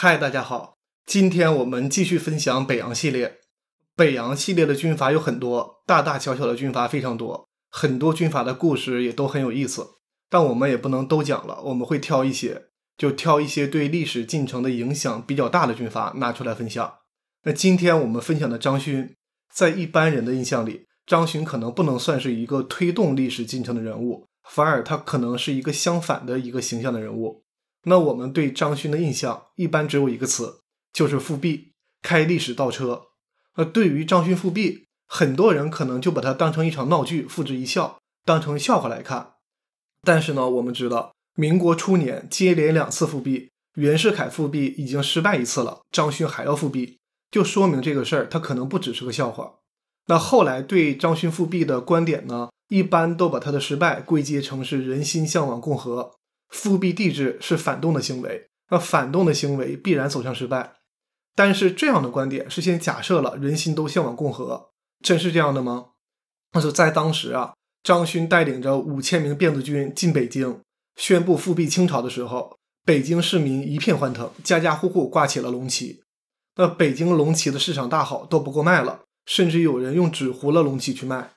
嗨，大家好，今天我们继续分享北洋系列。北洋系列的军阀有很多，大大小小的军阀非常多，很多军阀的故事也都很有意思。但我们也不能都讲了，我们会挑一些，就挑一些对历史进程的影响比较大的军阀拿出来分享。那今天我们分享的张勋，在一般人的印象里，张勋可能不能算是一个推动历史进程的人物，反而他可能是一个相反的一个形象的人物。那我们对张勋的印象一般只有一个词，就是复辟，开历史倒车。那对于张勋复辟，很多人可能就把它当成一场闹剧，付之一笑，当成笑话来看。但是呢，我们知道，民国初年接连两次复辟，袁世凯复辟已经失败一次了，张勋还要复辟，就说明这个事儿他可能不只是个笑话。那后来对张勋复辟的观点呢，一般都把他的失败归结成是人心向往共和。复辟帝制是反动的行为，那反动的行为必然走向失败。但是这样的观点是先假设了人心都向往共和，真是这样的吗？那就在当时啊，张勋带领着五千名辫子军进北京，宣布复辟清朝的时候，北京市民一片欢腾，家家户户挂起了龙旗。那北京龙旗的市场大好，都不够卖了，甚至有人用纸糊了龙旗去卖。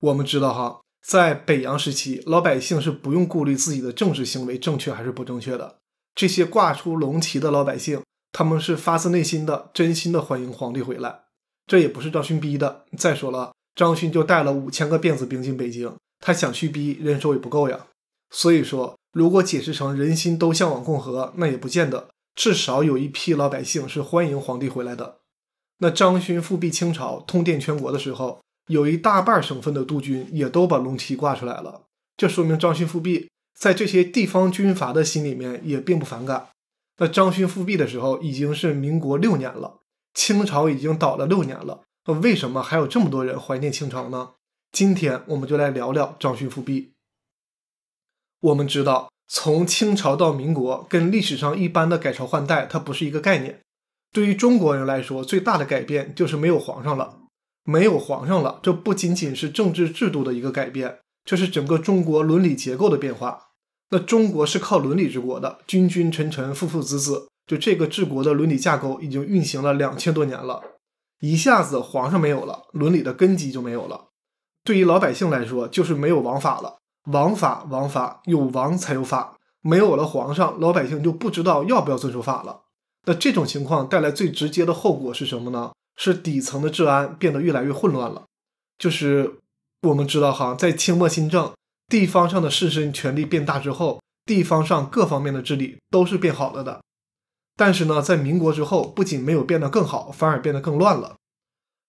我们知道哈。在北洋时期，老百姓是不用顾虑自己的政治行为正确还是不正确的。这些挂出龙旗的老百姓，他们是发自内心的、真心的欢迎皇帝回来。这也不是张勋逼的。再说了，张勋就带了五千个辫子兵进北京，他想去逼，人手也不够呀。所以说，如果解释成人心都向往共和，那也不见得。至少有一批老百姓是欢迎皇帝回来的。那张勋复辟清朝、通电全国的时候。有一大半省份的督军也都把龙旗挂出来了，这说明张勋复辟在这些地方军阀的心里面也并不反感。那张勋复辟的时候已经是民国六年了，清朝已经倒了六年了，那为什么还有这么多人怀念清朝呢？今天我们就来聊聊张勋复辟。我们知道，从清朝到民国跟历史上一般的改朝换代它不是一个概念。对于中国人来说，最大的改变就是没有皇上了。没有皇上了，这不仅仅是政治制度的一个改变，这是整个中国伦理结构的变化。那中国是靠伦理治国的，君君臣臣，父父子子，就这个治国的伦理架构已经运行了两千多年了。一下子皇上没有了，伦理的根基就没有了。对于老百姓来说，就是没有王法了。王法，王法，有王才有法，没有了皇上，老百姓就不知道要不要遵守法了。那这种情况带来最直接的后果是什么呢？是底层的治安变得越来越混乱了。就是我们知道哈，在清末新政，地方上的士绅权力变大之后，地方上各方面的治理都是变好了的。但是呢，在民国之后，不仅没有变得更好，反而变得更乱了。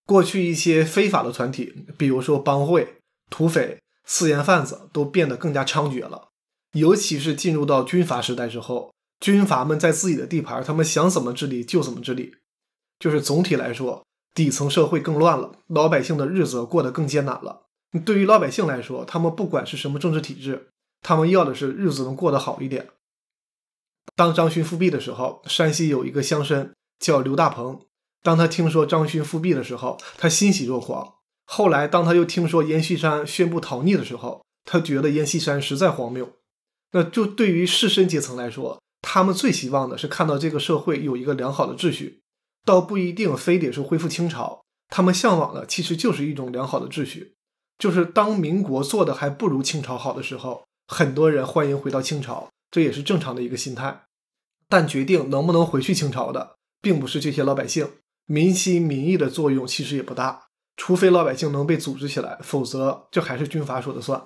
过去一些非法的团体，比如说帮会、土匪、私盐贩子，都变得更加猖獗了。尤其是进入到军阀时代之后，军阀们在自己的地盘，他们想怎么治理就怎么治理。就是总体来说，底层社会更乱了，老百姓的日子过得更艰难了。对于老百姓来说，他们不管是什么政治体制，他们要的是日子能过得好一点。当张勋复辟的时候，山西有一个乡绅叫刘大鹏，当他听说张勋复辟的时候，他欣喜若狂。后来，当他又听说阎锡山宣布逃匿的时候，他觉得阎锡山实在荒谬。那就对于士绅阶层来说，他们最希望的是看到这个社会有一个良好的秩序。倒不一定非得是恢复清朝，他们向往的其实就是一种良好的秩序。就是当民国做的还不如清朝好的时候，很多人欢迎回到清朝，这也是正常的一个心态。但决定能不能回去清朝的，并不是这些老百姓，民心民意的作用其实也不大。除非老百姓能被组织起来，否则这还是军阀说的算。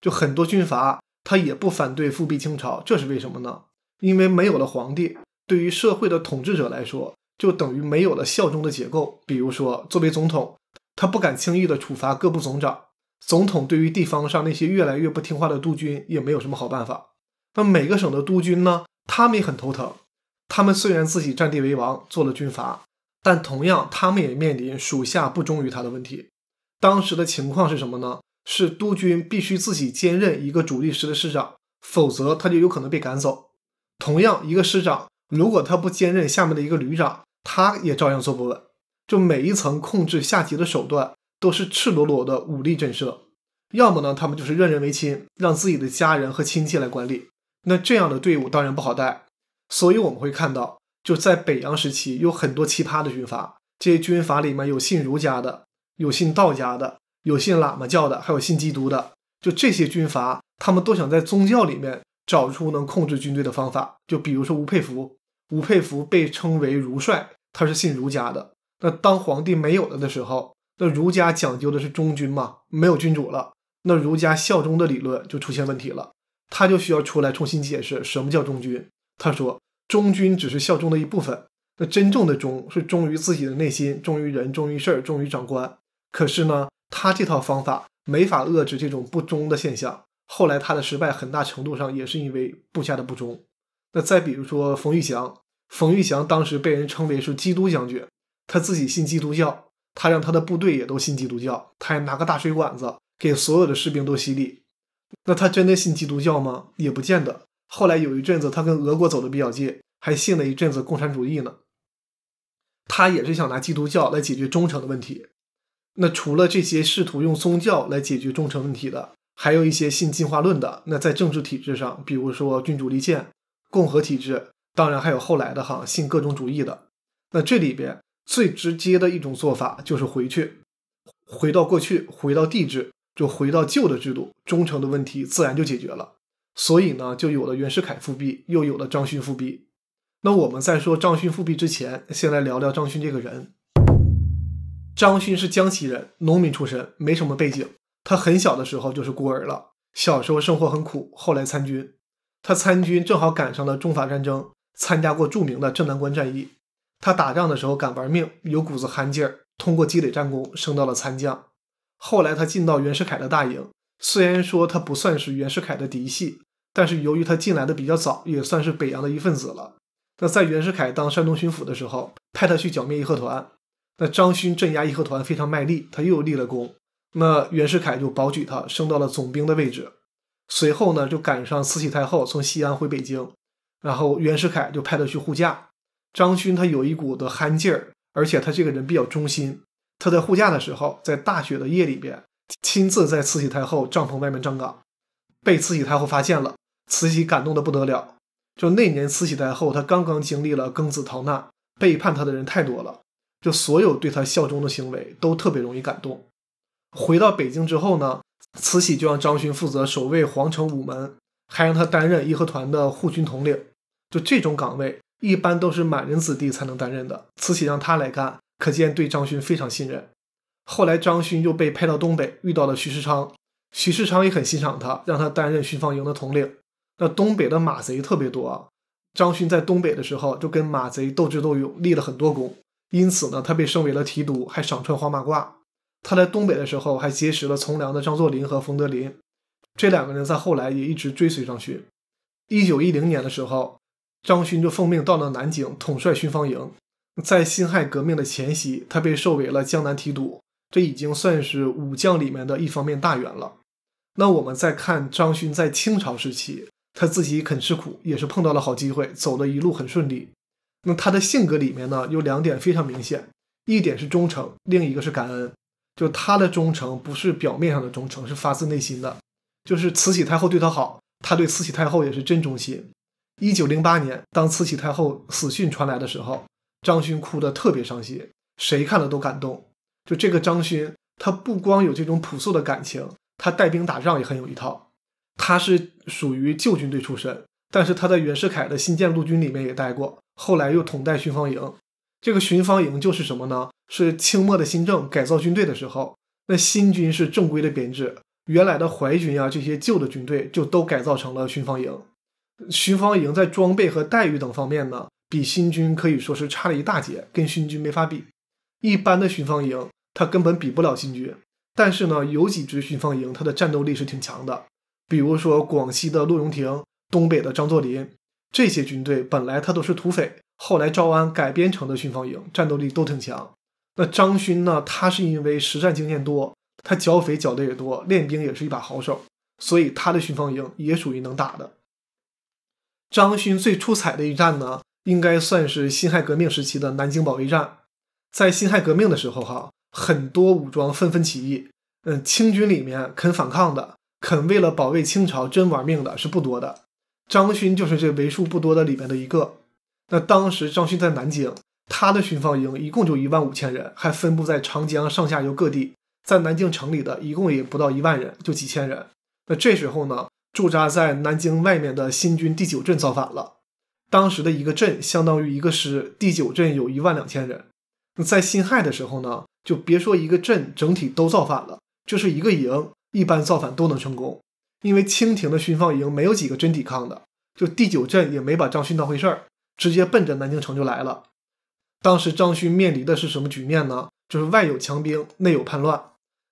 就很多军阀他也不反对复辟清朝，这是为什么呢？因为没有了皇帝，对于社会的统治者来说。就等于没有了效忠的结构。比如说，作为总统，他不敢轻易的处罚各部总长。总统对于地方上那些越来越不听话的督军也没有什么好办法。那每个省的督军呢？他们也很头疼。他们虽然自己占地为王，做了军阀，但同样，他们也面临属下不忠于他的问题。当时的情况是什么呢？是督军必须自己兼任一个主力师的师长，否则他就有可能被赶走。同样，一个师长如果他不兼任下面的一个旅长，他也照样坐不稳，就每一层控制下级的手段都是赤裸裸的武力震慑，要么呢，他们就是任人唯亲，让自己的家人和亲戚来管理，那这样的队伍当然不好带。所以我们会看到，就在北洋时期有很多奇葩的军阀，这些军阀里面有信儒家的，有信道家的，有信喇嘛教的，还有信基督的，就这些军阀他们都想在宗教里面找出能控制军队的方法，就比如说吴佩孚。吴佩孚被称为儒帅，他是信儒家的。那当皇帝没有了的时候，那儒家讲究的是忠君嘛？没有君主了，那儒家效忠的理论就出现问题了。他就需要出来重新解释什么叫忠君。他说，忠君只是效忠的一部分。那真正的忠是忠于自己的内心，忠于人，忠于事儿，忠于长官。可是呢，他这套方法没法遏制这种不忠的现象。后来他的失败很大程度上也是因为部下的不忠。那再比如说冯玉祥。冯玉祥当时被人称为是基督将军，他自己信基督教，他让他的部队也都信基督教，他还拿个大水管子给所有的士兵都洗礼。那他真的信基督教吗？也不见得。后来有一阵子，他跟俄国走的比较近，还信了一阵子共产主义呢。他也是想拿基督教来解决忠诚的问题。那除了这些试图用宗教来解决忠诚问题的，还有一些信进化论的。那在政治体制上，比如说君主立宪、共和体制。当然还有后来的哈信各种主义的，那这里边最直接的一种做法就是回去，回到过去，回到帝制，就回到旧的制度，忠诚的问题自然就解决了。所以呢，就有了袁世凯复辟，又有了张勋复辟。那我们在说张勋复辟之前，先来聊聊张勋这个人。张勋是江西人，农民出身，没什么背景。他很小的时候就是孤儿了，小时候生活很苦。后来参军，他参军正好赶上了中法战争。参加过著名的镇南关战役，他打仗的时候敢玩命，有股子憨劲儿。通过积累战功，升到了参将。后来他进到袁世凯的大营，虽然说他不算是袁世凯的嫡系，但是由于他进来的比较早，也算是北洋的一份子了。那在袁世凯当山东巡抚的时候，派他去剿灭义和团。那张勋镇压义和团非常卖力，他又立了功。那袁世凯就保举他，升到了总兵的位置。随后呢，就赶上慈禧太后从西安回北京。然后袁世凯就派他去护驾。张勋他有一股的憨劲儿，而且他这个人比较忠心。他在护驾的时候，在大雪的夜里边，亲自在慈禧太后帐篷外面站岗，被慈禧太后发现了。慈禧感动的不得了。就那年慈禧太后她刚刚经历了庚子逃难，背叛她的人太多了，就所有对她效忠的行为都特别容易感动。回到北京之后呢，慈禧就让张勋负责守卫皇城午门，还让他担任义和团的护军统领。就这种岗位，一般都是满人子弟才能担任的。慈禧让他来干，可见对张勋非常信任。后来张勋又被派到东北，遇到了徐世昌，徐世昌也很欣赏他，让他担任巡防营的统领。那东北的马贼特别多啊，张勋在东北的时候就跟马贼斗智斗勇，立了很多功，因此呢，他被升为了提督，还赏穿黄马褂。他在东北的时候还结识了从良的张作霖和冯德林，这两个人在后来也一直追随张勋。一九一零年的时候。张勋就奉命到了南京，统帅巡防营。在辛亥革命的前夕，他被授为了江南提督，这已经算是武将里面的一方面大员了。那我们再看张勋在清朝时期，他自己肯吃苦，也是碰到了好机会，走的一路很顺利。那他的性格里面呢，有两点非常明显：一点是忠诚，另一个是感恩。就他的忠诚不是表面上的忠诚，是发自内心的。就是慈禧太后对他好，他对慈禧太后也是真忠心。一九零八年，当慈禧太后死讯传来的时候，张勋哭得特别伤心，谁看了都感动。就这个张勋，他不光有这种朴素的感情，他带兵打仗也很有一套。他是属于旧军队出身，但是他在袁世凯的新建陆军里面也待过，后来又统带巡防营。这个巡防营就是什么呢？是清末的新政改造军队的时候，那新军是正规的编制，原来的淮军啊这些旧的军队就都改造成了巡防营。巡防营在装备和待遇等方面呢，比新军可以说是差了一大截，跟新军没法比。一般的巡防营，他根本比不了新军。但是呢，有几支巡防营，他的战斗力是挺强的。比如说广西的陆永廷、东北的张作霖，这些军队本来他都是土匪，后来招安改编成的巡防营，战斗力都挺强。那张勋呢，他是因为实战经验多，他剿匪剿的也多，练兵也是一把好手，所以他的巡防营也属于能打的。张勋最出彩的一战呢，应该算是辛亥革命时期的南京保卫战。在辛亥革命的时候，哈，很多武装纷纷起义，嗯，清军里面肯反抗的、肯为了保卫清朝真玩命的是不多的。张勋就是这为数不多的里面的一个。那当时张勋在南京，他的巡防营一共就一万五千人，还分布在长江上下游各地，在南京城里的一共也不到一万人，就几千人。那这时候呢？驻扎在南京外面的新军第九镇造反了。当时的一个镇相当于一个师，第九镇有一万两千人。在辛亥的时候呢，就别说一个镇整体都造反了，就是一个营，一般造反都能成功。因为清廷的巡防营没有几个真抵抗的，就第九镇也没把张勋当回事儿，直接奔着南京城就来了。当时张勋面临的是什么局面呢？就是外有强兵，内有叛乱，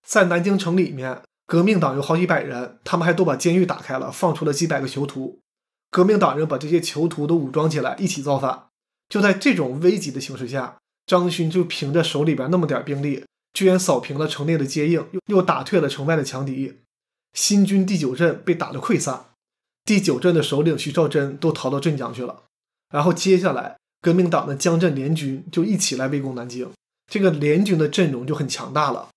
在南京城里面。革命党有好几百人，他们还都把监狱打开了，放出了几百个囚徒。革命党人把这些囚徒都武装起来，一起造反。就在这种危急的形势下，张勋就凭着手里边那么点兵力，居然扫平了城内的接应，又又打退了城外的强敌。新军第九镇被打得溃散，第九镇的首领徐绍贞都逃到镇江去了。然后接下来，革命党的江镇联军就一起来围攻南京。这个联军的阵容就很强大了。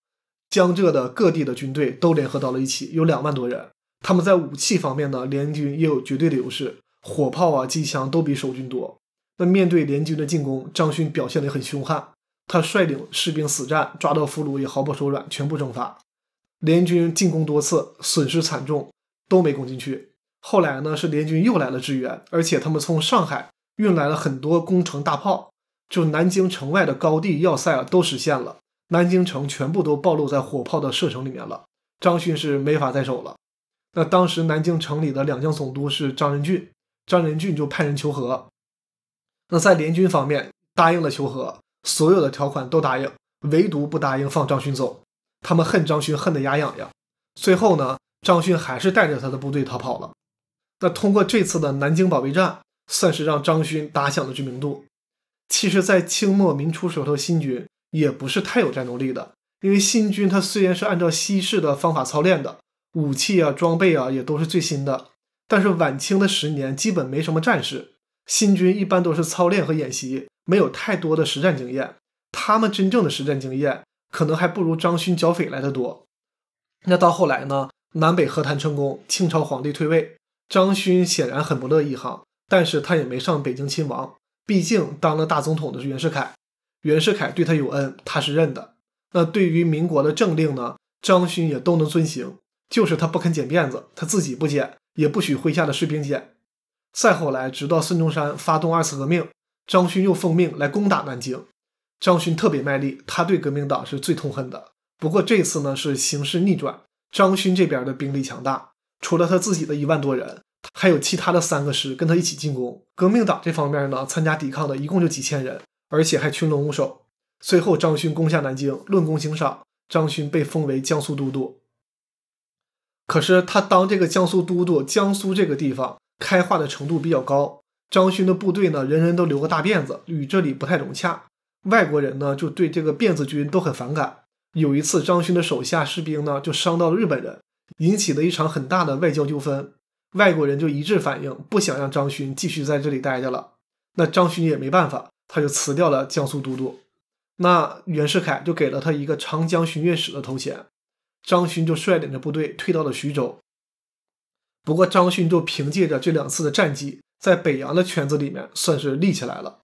江浙的各地的军队都联合到了一起，有两万多人。他们在武器方面呢，联军也有绝对的优势，火炮啊、机枪都比守军多。那面对联军的进攻，张勋表现得很凶悍，他率领士兵死战，抓到俘虏也毫不手软，全部蒸发。联军进攻多次，损失惨重，都没攻进去。后来呢，是联军又来了支援，而且他们从上海运来了很多攻城大炮，就南京城外的高地要塞啊，都实现了。南京城全部都暴露在火炮的射程里面了，张勋是没法再守了。那当时南京城里的两江总督是张仁俊，张仁俊就派人求和。那在联军方面答应了求和，所有的条款都答应，唯独不答应放张勋走。他们恨张勋恨得牙痒痒。最后呢，张勋还是带着他的部队逃跑了。那通过这次的南京保卫战，算是让张勋打响了知名度。其实，在清末民初时候，新军。也不是太有战斗力的，因为新军它虽然是按照西式的方法操练的，武器啊装备啊也都是最新的，但是晚清的十年基本没什么战事，新军一般都是操练和演习，没有太多的实战经验，他们真正的实战经验可能还不如张勋剿匪来的多。那到后来呢，南北和谈成功，清朝皇帝退位，张勋显然很不乐意，哈，但是他也没上北京亲王，毕竟当了大总统的是袁世凯。袁世凯对他有恩，他是认的。那对于民国的政令呢，张勋也都能遵行。就是他不肯剪辫子，他自己不剪，也不许麾下的士兵剪。再后来，直到孙中山发动二次革命，张勋又奉命来攻打南京。张勋特别卖力，他对革命党是最痛恨的。不过这次呢，是形势逆转，张勋这边的兵力强大，除了他自己的一万多人，还有其他的三个师跟他一起进攻。革命党这方面呢，参加抵抗的一共就几千人。而且还群龙无首。随后，张勋攻下南京，论功行赏，张勋被封为江苏都督。可是，他当这个江苏都督，江苏这个地方开化的程度比较高，张勋的部队呢，人人都留个大辫子，与这里不太融洽。外国人呢，就对这个辫子军都很反感。有一次，张勋的手下士兵呢，就伤到了日本人，引起了一场很大的外交纠纷。外国人就一致反映，不想让张勋继续在这里待着了。那张勋也没办法。他就辞掉了江苏都督，那袁世凯就给了他一个长江巡阅使的头衔，张勋就率领着部队退到了徐州。不过张勋就凭借着这两次的战绩，在北洋的圈子里面算是立起来了。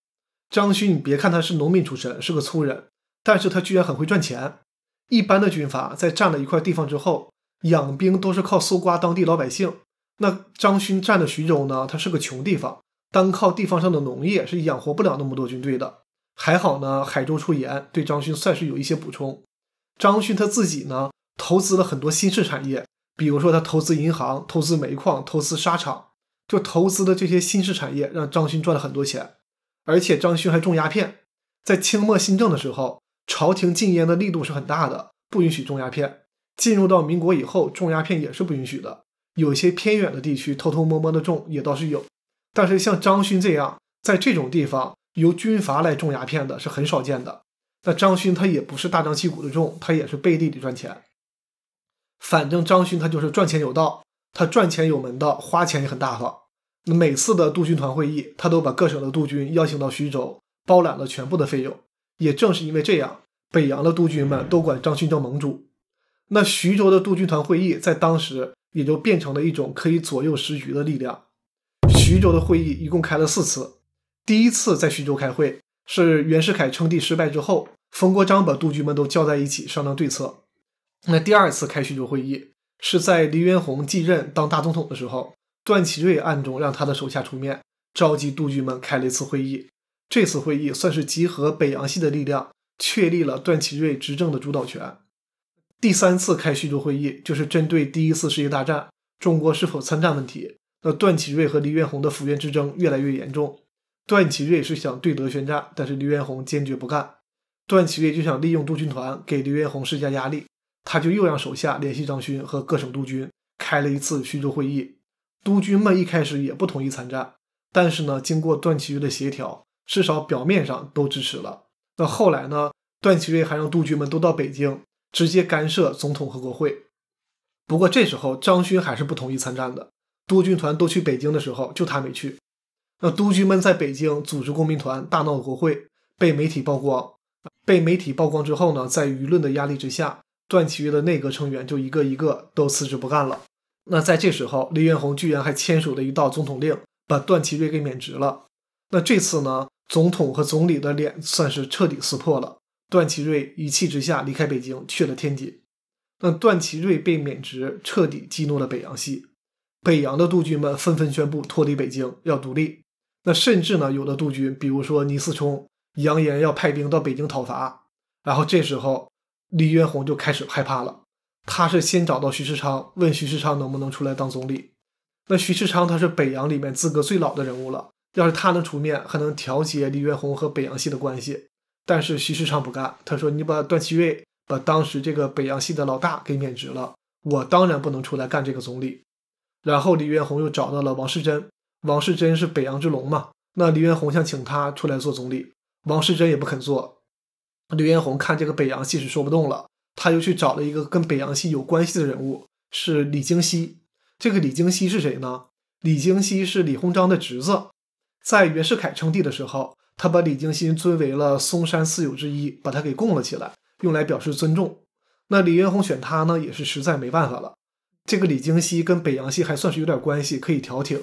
张勋，你别看他是农民出身，是个粗人，但是他居然很会赚钱。一般的军阀在占了一块地方之后，养兵都是靠搜刮当地老百姓。那张勋占的徐州呢，他是个穷地方。单靠地方上的农业是养活不了那么多军队的。还好呢，海州出盐，对张勋算是有一些补充。张勋他自己呢，投资了很多新式产业，比如说他投资银行、投资煤矿、投资沙场，就投资的这些新式产业让张勋赚了很多钱。而且张勋还种鸦片，在清末新政的时候，朝廷禁烟的力度是很大的，不允许种鸦片。进入到民国以后，种鸦片也是不允许的。有些偏远的地区偷偷摸摸的种也倒是有。但是像张勋这样，在这种地方由军阀来种鸦片的是很少见的。那张勋他也不是大张旗鼓的种，他也是背地里赚钱。反正张勋他就是赚钱有道，他赚钱有门道，花钱也很大方。那每次的督军团会议，他都把各省的督军邀请到徐州，包揽了全部的费用。也正是因为这样，北洋的督军们都管张勋叫盟主。那徐州的督军团会议在当时也就变成了一种可以左右时局的力量。徐州的会议一共开了四次，第一次在徐州开会是袁世凯称帝失败之后，冯国璋把杜局们都叫在一起商量对策。那第二次开徐州会议是在黎元洪继任当大总统的时候，段祺瑞暗中让他的手下出面召集杜局们开了一次会议。这次会议算是集合北洋系的力量，确立了段祺瑞执政的主导权。第三次开徐州会议就是针对第一次世界大战中国是否参战问题。那段祺瑞和黎元洪的府院之争越来越严重，段祺瑞是想对德宣战，但是黎元洪坚决不干，段祺瑞就想利用督军团给黎元洪施加压力，他就又让手下联系张勋和各省督军，开了一次徐州会议，督军们一开始也不同意参战，但是呢，经过段祺瑞的协调，至少表面上都支持了。那后来呢，段祺瑞还让督军们都到北京直接干涉总统和国会，不过这时候张勋还是不同意参战的。督军团都去北京的时候，就他没去。那督军们在北京组织公民团，大闹国会，被媒体曝光。被媒体曝光之后呢，在舆论的压力之下，段祺瑞的内阁成员就一个一个都辞职不干了。那在这时候，黎元洪居然还签署了一道总统令，把段祺瑞给免职了。那这次呢，总统和总理的脸算是彻底撕破了。段祺瑞一气之下离开北京，去了天津。那段祺瑞被免职，彻底激怒了北洋系。北洋的督军们纷纷宣布脱离北京，要独立。那甚至呢，有的督军，比如说倪思冲，扬言要派兵到北京讨伐。然后这时候，黎元洪就开始害怕了。他是先找到徐世昌，问徐世昌能不能出来当总理。那徐世昌他是北洋里面资格最老的人物了，要是他能出面，还能调节黎元洪和北洋系的关系。但是徐世昌不干，他说：“你把段祺瑞，把当时这个北洋系的老大给免职了，我当然不能出来干这个总理。”然后李元洪又找到了王士珍，王士珍是北洋之龙嘛？那李元洪想请他出来做总理，王士珍也不肯做。刘元洪看这个北洋系是说不动了，他又去找了一个跟北洋系有关系的人物，是李京西。这个李京西是谁呢？李京西是李鸿章的侄子，在袁世凯称帝的时候，他把李京西尊为了嵩山四友之一，把他给供了起来，用来表示尊重。那李元洪选他呢，也是实在没办法了。这个李京西跟北洋系还算是有点关系，可以调停。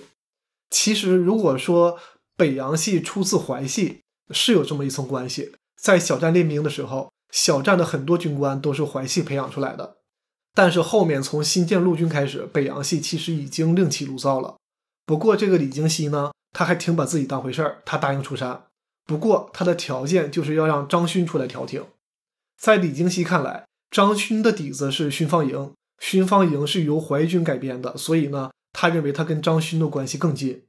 其实如果说北洋系出自淮系，是有这么一层关系。在小站练兵的时候，小站的很多军官都是淮系培养出来的。但是后面从新建陆军开始，北洋系其实已经另起炉灶了。不过这个李京西呢，他还挺把自己当回事儿，他答应出山。不过他的条件就是要让张勋出来调停。在李京西看来，张勋的底子是巡防营。寻芳营是由怀军改编的，所以呢，他认为他跟张勋的关系更近。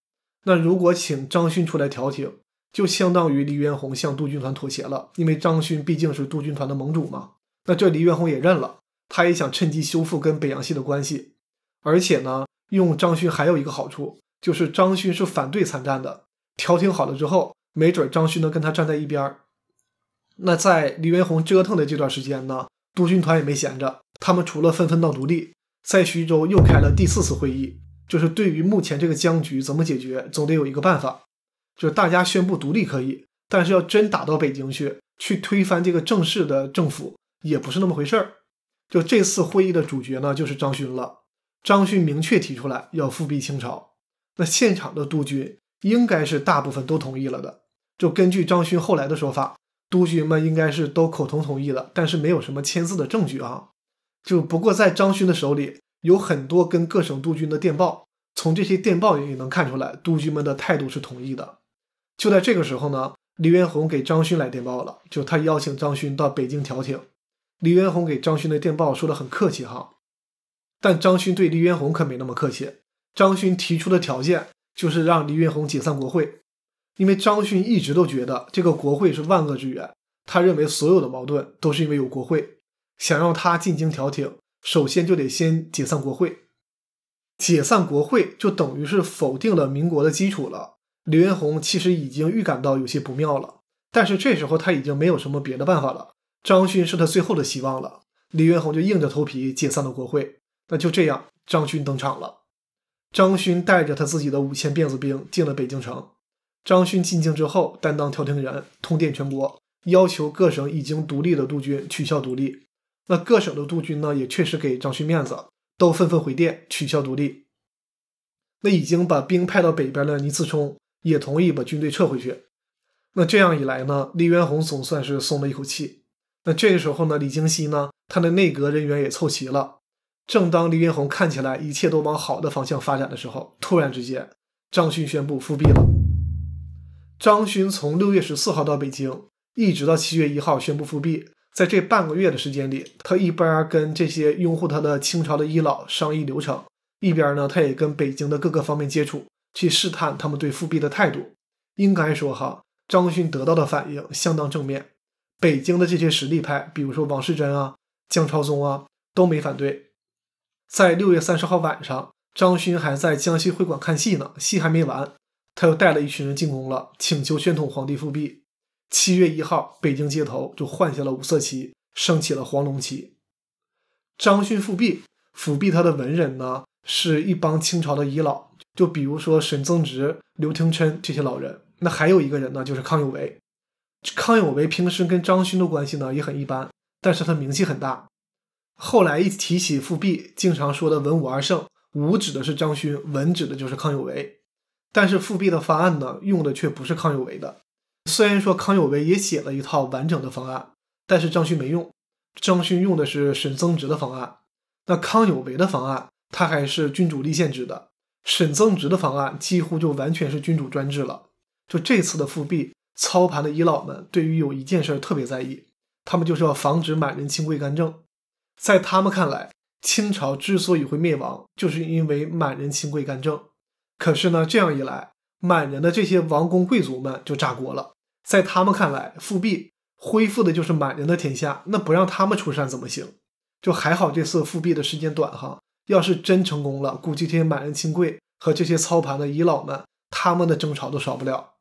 那如果请张勋出来调停，就相当于黎元洪向督军团妥协了，因为张勋毕竟是督军团的盟主嘛。那这黎元洪也认了，他也想趁机修复跟北洋系的关系。而且呢，用张勋还有一个好处，就是张勋是反对参战的。调停好了之后，没准张勋能跟他站在一边。那在黎元洪折腾的这段时间呢，督军团也没闲着。他们除了纷纷闹独立，在徐州又开了第四次会议，就是对于目前这个僵局怎么解决，总得有一个办法。就是大家宣布独立可以，但是要真打到北京去，去推翻这个正式的政府也不是那么回事儿。就这次会议的主角呢，就是张勋了。张勋明确提出来要复辟清朝，那现场的督军应该是大部分都同意了的。就根据张勋后来的说法，督军们应该是都口头同意了，但是没有什么签字的证据啊。就不过，在张勋的手里有很多跟各省督军的电报，从这些电报也能看出来，督军们的态度是统一的。就在这个时候呢，黎元洪给张勋来电报了，就他邀请张勋到北京调停。黎元洪给张勋的电报说的很客气哈，但张勋对黎元洪可没那么客气。张勋提出的条件就是让黎元洪解散国会，因为张勋一直都觉得这个国会是万恶之源，他认为所有的矛盾都是因为有国会。想让他进京调停，首先就得先解散国会。解散国会就等于是否定了民国的基础了。李元洪其实已经预感到有些不妙了，但是这时候他已经没有什么别的办法了。张勋是他最后的希望了。李元洪就硬着头皮解散了国会。那就这样，张勋登场了。张勋带着他自己的五千辫子兵进了北京城。张勋进京之后，担当调停人，通电全国，要求各省已经独立的督军取消独立。那各省的督军呢，也确实给张勋面子，都纷纷回电取消独立。那已经把兵派到北边的倪嗣冲也同意把军队撤回去。那这样一来呢，黎元洪总算是松了一口气。那这个时候呢，李京熙呢，他的内阁人员也凑齐了。正当黎元洪看起来一切都往好的方向发展的时候，突然之间，张勋宣布复辟了。张勋从六月十四号到北京，一直到七月一号宣布复辟。在这半个月的时间里，他一边跟这些拥护他的清朝的遗老商议流程，一边呢，他也跟北京的各个方面接触，去试探他们对复辟的态度。应该说，哈，张勋得到的反应相当正面。北京的这些实力派，比如说王世贞啊、姜超宗啊，都没反对。在六月三十号晚上，张勋还在江西会馆看戏呢，戏还没完，他又带了一群人进宫了，请求宣统皇帝复辟。七月一号，北京街头就换下了五色旗，升起了黄龙旗。张勋复辟，复辟他的文人呢是一帮清朝的遗老，就比如说沈曾植、刘廷琛这些老人。那还有一个人呢，就是康有为。康有为平时跟张勋的关系呢也很一般，但是他名气很大。后来一提起复辟，经常说的文武二圣，武指的是张勋，文指的就是康有为。但是复辟的方案呢，用的却不是康有为的。虽然说康有为也写了一套完整的方案，但是张勋没用。张勋用的是沈增植的方案，那康有为的方案，他还是君主立宪制的。沈增植的方案几乎就完全是君主专制了。就这次的复辟，操盘的遗老们对于有一件事特别在意，他们就是要防止满人亲贵干政。在他们看来，清朝之所以会灭亡，就是因为满人亲贵干政。可是呢，这样一来。满人的这些王公贵族们就炸锅了，在他们看来，复辟恢复的就是满人的天下，那不让他们出山怎么行？就还好这次复辟的时间短哈，要是真成功了，估计这些满人亲贵和这些操盘的遗老们，他们的争吵都少不了。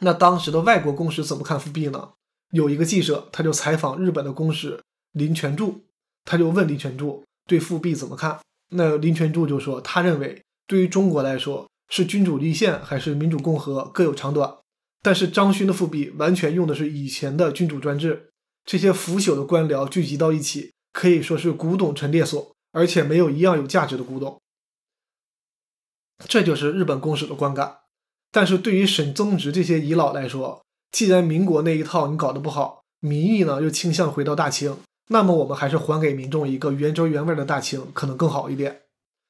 那当时的外国公使怎么看复辟呢？有一个记者他就采访日本的公使林权柱，他就问林权柱对复辟怎么看？那林权柱就说，他认为对于中国来说。是君主立宪还是民主共和各有长短，但是张勋的复辟完全用的是以前的君主专制，这些腐朽的官僚聚集到一起可以说是古董陈列所，而且没有一样有价值的古董。这就是日本公使的观感。但是对于沈增植这些遗老来说，既然民国那一套你搞得不好，民意呢又倾向回到大清，那么我们还是还给民众一个原汁原味的大清可能更好一点，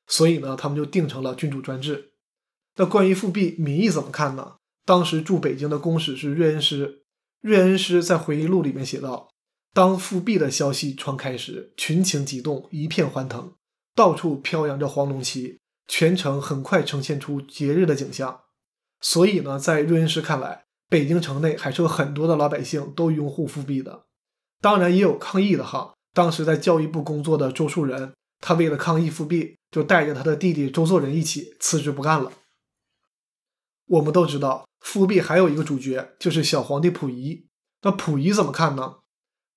所以呢，他们就定成了君主专制。那关于复辟，民意怎么看呢？当时驻北京的公使是瑞恩师，瑞恩师在回忆录里面写道：“当复辟的消息传开时，群情激动，一片欢腾，到处飘扬着黄龙旗，全城很快呈现出节日的景象。”所以呢，在瑞恩师看来，北京城内还是有很多的老百姓都拥护复辟的，当然也有抗议的哈。当时在教育部工作的周树人，他为了抗议复辟，就带着他的弟弟周作人一起辞职不干了。我们都知道，复辟还有一个主角就是小皇帝溥仪。那溥仪怎么看呢？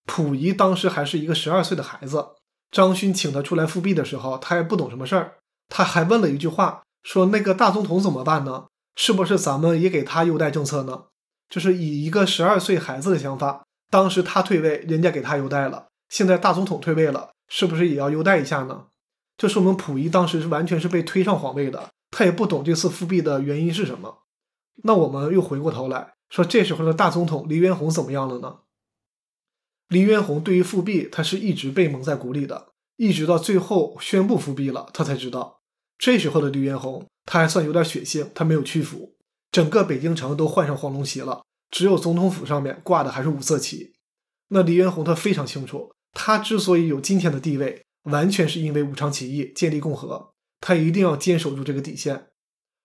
溥仪当时还是一个十二岁的孩子，张勋请他出来复辟的时候，他还不懂什么事儿。他还问了一句话，说：“那个大总统怎么办呢？是不是咱们也给他优待政策呢？”就是以一个十二岁孩子的想法，当时他退位，人家给他优待了，现在大总统退位了，是不是也要优待一下呢？这说明溥仪当时是完全是被推上皇位的，他也不懂这次复辟的原因是什么。那我们又回过头来说，这时候的大总统黎元洪怎么样了呢？黎元洪对于复辟，他是一直被蒙在鼓里的，一直到最后宣布复辟了，他才知道。这时候的黎元洪，他还算有点血性，他没有屈服。整个北京城都换上黄龙旗了，只有总统府上面挂的还是五色旗。那黎元洪他非常清楚，他之所以有今天的地位，完全是因为武昌起义建立共和，他一定要坚守住这个底线。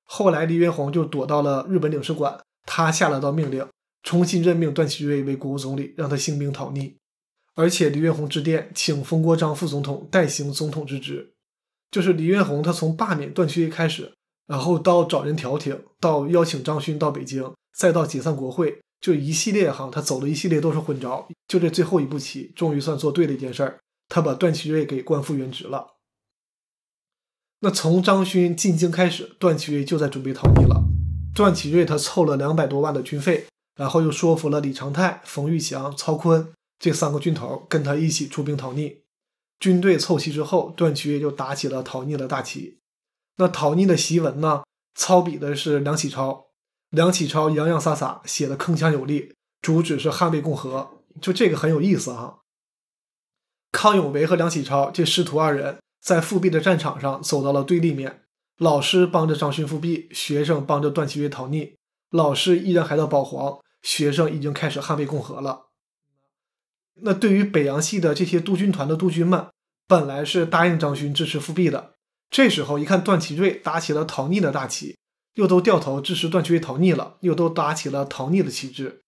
后来，黎元洪就躲到了日本领事馆。他下了道命令，重新任命段祺瑞为国务总理，让他兴兵讨逆。而且，黎元洪致电请冯国璋副总统代行总统之职。就是黎元洪，他从罢免段祺瑞开始，然后到找人调停，到邀请张勋到北京，再到解散国会，就一系列哈，他走的一系列都是混招。就这最后一步棋，终于算做对了一件事儿，他把段祺瑞给官复原职了。那从张勋进京开始，段祺瑞就在准备逃匿了。段祺瑞他凑了两百多万的军费，然后又说服了李长泰、冯玉祥、曹锟这三个军头跟他一起出兵逃匿。军队凑齐之后，段祺瑞就打起了逃匿的大旗。那逃匿的檄文呢？操笔的是梁启超，梁启超洋洋洒洒写的铿锵有力，主旨是捍卫共和。就这个很有意思哈。康有为和梁启超这师徒二人。在复辟的战场上走到了对立面，老师帮着张勋复辟，学生帮着段祺瑞逃匿。老师依然还在保皇，学生已经开始捍卫共和了。那对于北洋系的这些督军团的督军们，本来是答应张勋支持复辟的，这时候一看段祺瑞打起了逃匿的大旗，又都掉头支持段祺瑞逃匿了，又都打起了逃匿的旗帜。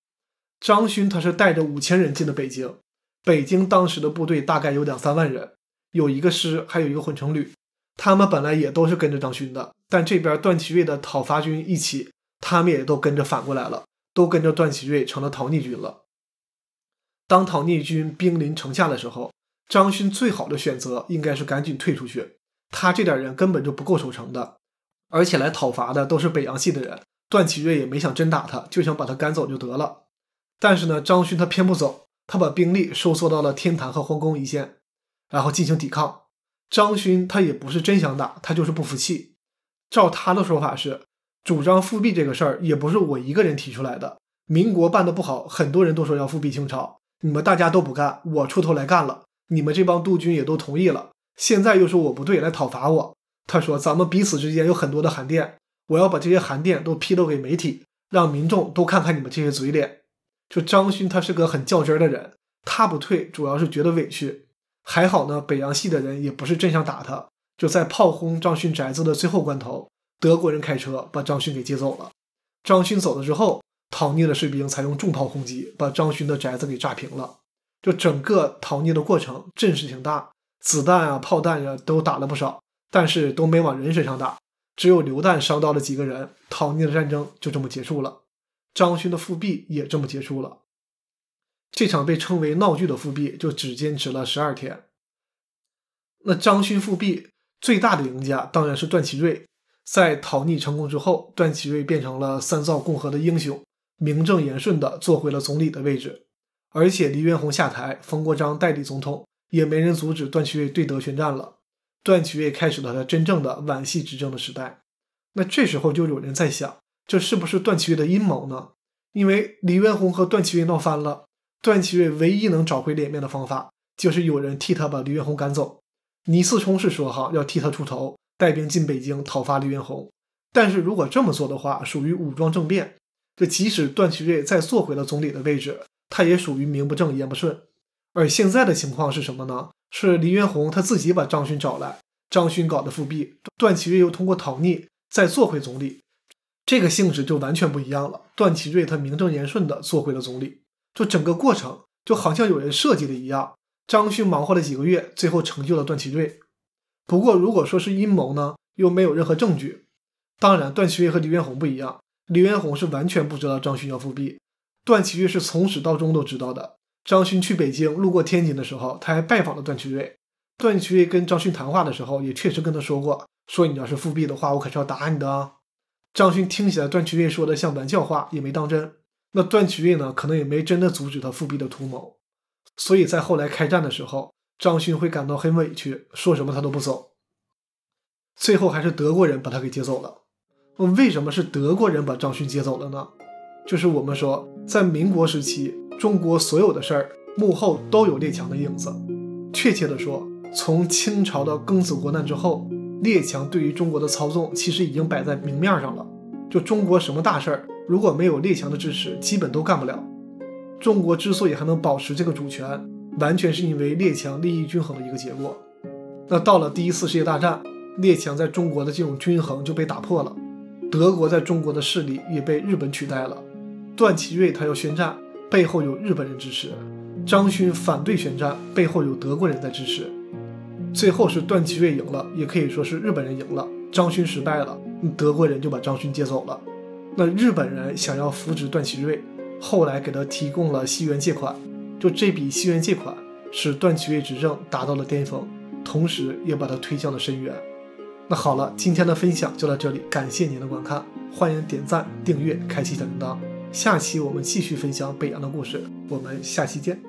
张勋他是带着五千人进的北京，北京当时的部队大概有两三万人。有一个师，还有一个混成旅，他们本来也都是跟着张勋的，但这边段祺瑞的讨伐军一起，他们也都跟着反过来了，都跟着段祺瑞成了讨逆军了。当讨逆军兵临城下的时候，张勋最好的选择应该是赶紧退出去，他这点人根本就不够守城的，而且来讨伐的都是北洋系的人，段祺瑞也没想真打他，就想把他赶走就得了。但是呢，张勋他偏不走，他把兵力收缩到了天坛和皇宫一线。然后进行抵抗，张勋他也不是真想打，他就是不服气。照他的说法是，主张复辟这个事儿也不是我一个人提出来的，民国办的不好，很多人都说要复辟清朝，你们大家都不干，我出头来干了，你们这帮督军也都同意了，现在又说我不对来讨伐我。他说咱们彼此之间有很多的函电，我要把这些函电都披露给媒体，让民众都看看你们这些嘴脸。就张勋他是个很较真儿的人，他不退主要是觉得委屈。还好呢，北洋系的人也不是真想打他。就在炮轰张勋宅子的最后关头，德国人开车把张勋给接走了。张勋走了之后，逃匿的士兵才用重炮轰击，把张勋的宅子给炸平了。就整个逃匿的过程，阵势挺大，子弹啊、炮弹呀都打了不少，但是都没往人身上打，只有榴弹伤到了几个人。逃匿的战争就这么结束了，张勋的复辟也这么结束了。这场被称为闹剧的复辟就只坚持了十二天。那张勋复辟最大的赢家当然是段祺瑞，在逃逆成功之后，段祺瑞变成了三造共和的英雄，名正言顺的坐回了总理的位置。而且黎元洪下台，冯国璋代理总统，也没人阻止段祺瑞对德宣战了。段祺瑞开始了他真正的皖系执政的时代。那这时候就有人在想，这是不是段祺瑞的阴谋呢？因为黎元洪和段祺瑞闹翻了。段祺瑞唯一能找回脸面的方法，就是有人替他把黎元洪赶走。倪四冲是说哈，要替他出头，带兵进北京讨伐黎元洪。但是如果这么做的话，属于武装政变。这即使段祺瑞再坐回了总理的位置，他也属于名不正言不顺。而现在的情况是什么呢？是黎元洪他自己把张勋找来，张勋搞的复辟，段祺瑞又通过讨逆再坐回总理，这个性质就完全不一样了。段祺瑞他名正言顺地坐回了总理。就整个过程就好像有人设计的一样，张勋忙活了几个月，最后成就了段祺瑞。不过，如果说是阴谋呢，又没有任何证据。当然，段祺瑞和黎元洪不一样，黎元洪是完全不知道张勋要复辟，段祺瑞是从始到终都知道的。张勋去北京路过天津的时候，他还拜访了段祺瑞。段祺瑞跟张勋谈话的时候，也确实跟他说过，说你要是复辟的话，我可是要打你的。张勋听起来段祺瑞说的像玩笑话，也没当真。那段祺瑞呢，可能也没真的阻止他复辟的图谋，所以在后来开战的时候，张勋会感到很委屈，说什么他都不走。最后还是德国人把他给接走了。为什么是德国人把张勋接走了呢？就是我们说，在民国时期，中国所有的事儿幕后都有列强的影子。确切的说，从清朝的庚子国难之后，列强对于中国的操纵其实已经摆在明面上了。就中国什么大事儿。如果没有列强的支持，基本都干不了。中国之所以还能保持这个主权，完全是因为列强利益均衡的一个结果。那到了第一次世界大战，列强在中国的这种均衡就被打破了，德国在中国的势力也被日本取代了。段祺瑞他要宣战，背后有日本人支持；张勋反对宣战，背后有德国人在支持。最后是段祺瑞赢了，也可以说是日本人赢了，张勋失败了，德国人就把张勋接走了。那日本人想要扶植段祺瑞，后来给他提供了西元借款。就这笔西元借款，使段祺瑞执政达到了巅峰，同时也把他推向了深渊。那好了，今天的分享就到这里，感谢您的观看，欢迎点赞、订阅、开启小铃铛。下期我们继续分享北洋的故事，我们下期见。